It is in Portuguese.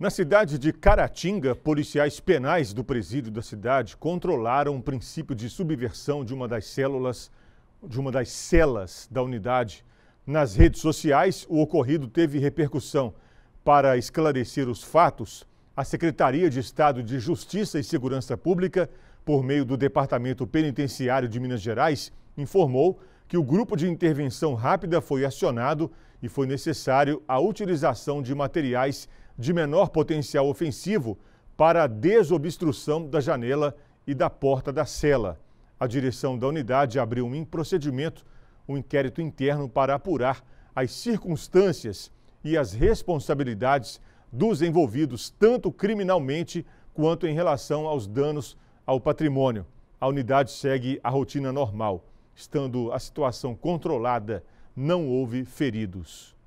Na cidade de Caratinga, policiais penais do presídio da cidade controlaram um princípio de subversão de uma das células, de uma das celas da unidade. Nas redes sociais, o ocorrido teve repercussão. Para esclarecer os fatos, a Secretaria de Estado de Justiça e Segurança Pública, por meio do Departamento Penitenciário de Minas Gerais, informou que o grupo de intervenção rápida foi acionado e foi necessário a utilização de materiais de menor potencial ofensivo para a desobstrução da janela e da porta da cela. A direção da unidade abriu um procedimento, um inquérito interno para apurar as circunstâncias e as responsabilidades dos envolvidos, tanto criminalmente quanto em relação aos danos ao patrimônio. A unidade segue a rotina normal. Estando a situação controlada, não houve feridos.